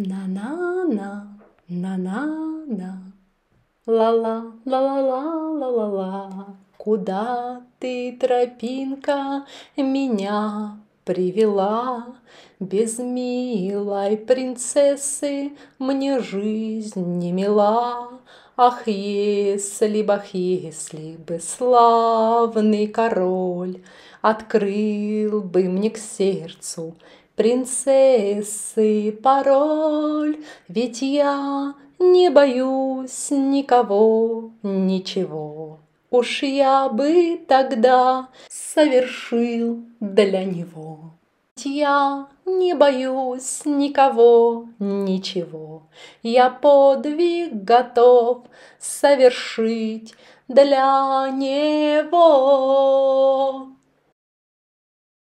На-на-на, на-на-на, ла-ла, ла-ла-ла-ла-ла-ла. Куда ты, тропинка, меня привела? Без милой принцессы мне жизнь не мила. Ах, если бы, ах, если бы славный король Открыл бы мне к сердцу принцессы пароль, ведь я не боюсь никого, ничего. Уж я бы тогда совершил для него. Я не боюсь никого, ничего. Я подвиг готов совершить для него.